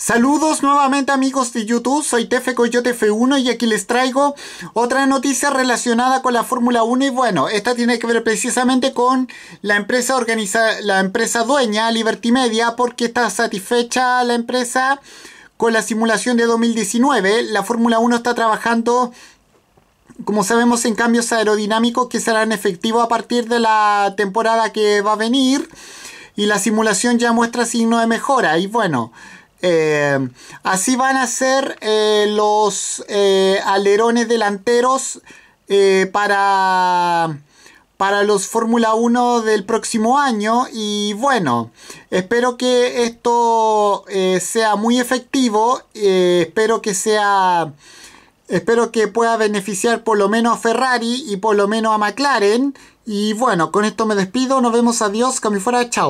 Saludos nuevamente amigos de YouTube, soy Tefe Coyote F1 y aquí les traigo otra noticia relacionada con la Fórmula 1 y bueno, esta tiene que ver precisamente con la empresa la empresa dueña Liberty Media porque está satisfecha la empresa con la simulación de 2019, la Fórmula 1 está trabajando como sabemos en cambios aerodinámicos que serán efectivos a partir de la temporada que va a venir y la simulación ya muestra signo de mejora y bueno, eh, así van a ser eh, los eh, alerones delanteros para, para los Fórmula 1 del próximo año. Y bueno, espero que esto sea muy efectivo. espero que sea... Espero que pueda beneficiar por lo menos a Ferrari y por lo menos a McLaren. Y bueno, con esto me despido. Nos vemos. Adiós. Cami Chao.